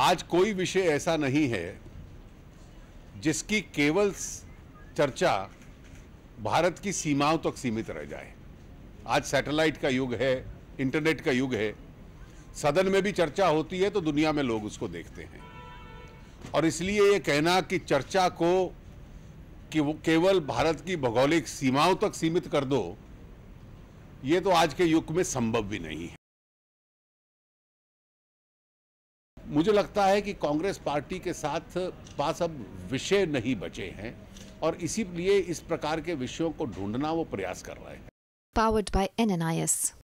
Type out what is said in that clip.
आज कोई विषय ऐसा नहीं है जिसकी केवल चर्चा भारत की सीमाओं तक सीमित रह जाए आज सैटेलाइट का युग है इंटरनेट का युग है सदन में भी चर्चा होती है तो दुनिया में लोग उसको देखते हैं और इसलिए ये कहना कि चर्चा को कि वो केवल भारत की भौगोलिक सीमाओं तक सीमित कर दो ये तो आज के युग में संभव भी नहीं है मुझे लगता है कि कांग्रेस पार्टी के साथ पास अब विषय नहीं बचे हैं और इसीलिए इस प्रकार के विषयों को ढूंढना वो प्रयास कर रहे हैं पावर्ड बाय एन